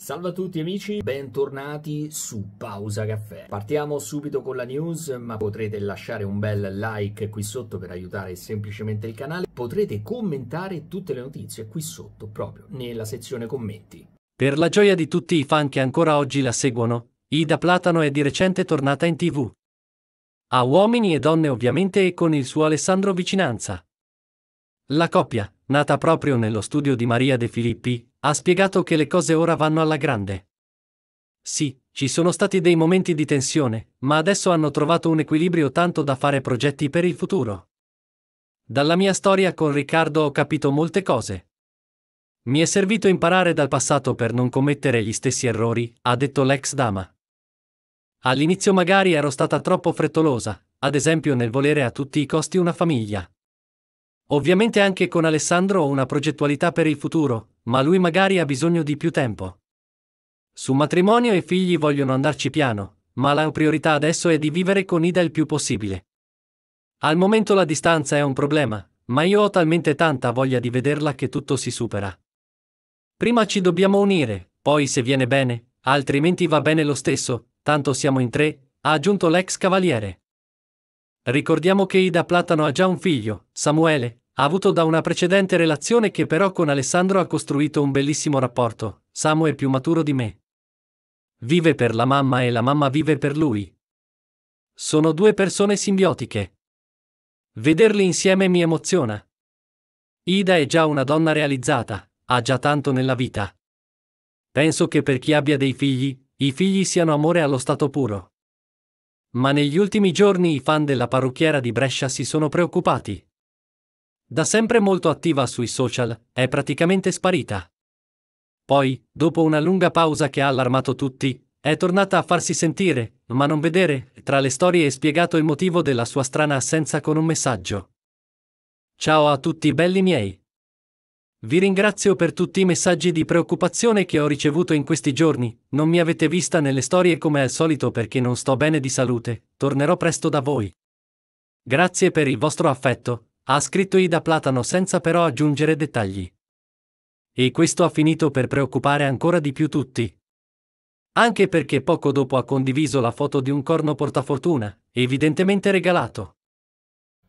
Salve a tutti amici, bentornati su Pausa Caffè. Partiamo subito con la news, ma potrete lasciare un bel like qui sotto per aiutare semplicemente il canale. Potrete commentare tutte le notizie qui sotto, proprio nella sezione commenti. Per la gioia di tutti i fan che ancora oggi la seguono, Ida Platano è di recente tornata in tv. A uomini e donne ovviamente e con il suo Alessandro Vicinanza. La coppia, nata proprio nello studio di Maria De Filippi, ha spiegato che le cose ora vanno alla grande. Sì, ci sono stati dei momenti di tensione, ma adesso hanno trovato un equilibrio tanto da fare progetti per il futuro. Dalla mia storia con Riccardo ho capito molte cose. Mi è servito imparare dal passato per non commettere gli stessi errori, ha detto l'ex dama. All'inizio magari ero stata troppo frettolosa, ad esempio nel volere a tutti i costi una famiglia. Ovviamente anche con Alessandro ho una progettualità per il futuro, ma lui magari ha bisogno di più tempo. Su matrimonio e figli vogliono andarci piano, ma la priorità adesso è di vivere con Ida il più possibile. Al momento la distanza è un problema, ma io ho talmente tanta voglia di vederla che tutto si supera. Prima ci dobbiamo unire, poi se viene bene, altrimenti va bene lo stesso, tanto siamo in tre, ha aggiunto l'ex cavaliere. Ricordiamo che Ida Platano ha già un figlio, Samuele, ha avuto da una precedente relazione che però con Alessandro ha costruito un bellissimo rapporto. Samu è più maturo di me. Vive per la mamma e la mamma vive per lui. Sono due persone simbiotiche. Vederli insieme mi emoziona. Ida è già una donna realizzata, ha già tanto nella vita. Penso che per chi abbia dei figli, i figli siano amore allo stato puro. Ma negli ultimi giorni i fan della parrucchiera di Brescia si sono preoccupati da sempre molto attiva sui social, è praticamente sparita. Poi, dopo una lunga pausa che ha allarmato tutti, è tornata a farsi sentire, ma non vedere, tra le storie è spiegato il motivo della sua strana assenza con un messaggio. Ciao a tutti belli miei. Vi ringrazio per tutti i messaggi di preoccupazione che ho ricevuto in questi giorni, non mi avete vista nelle storie come al solito perché non sto bene di salute, tornerò presto da voi. Grazie per il vostro affetto, ha scritto Ida Platano senza però aggiungere dettagli. E questo ha finito per preoccupare ancora di più tutti. Anche perché poco dopo ha condiviso la foto di un corno portafortuna, evidentemente regalato.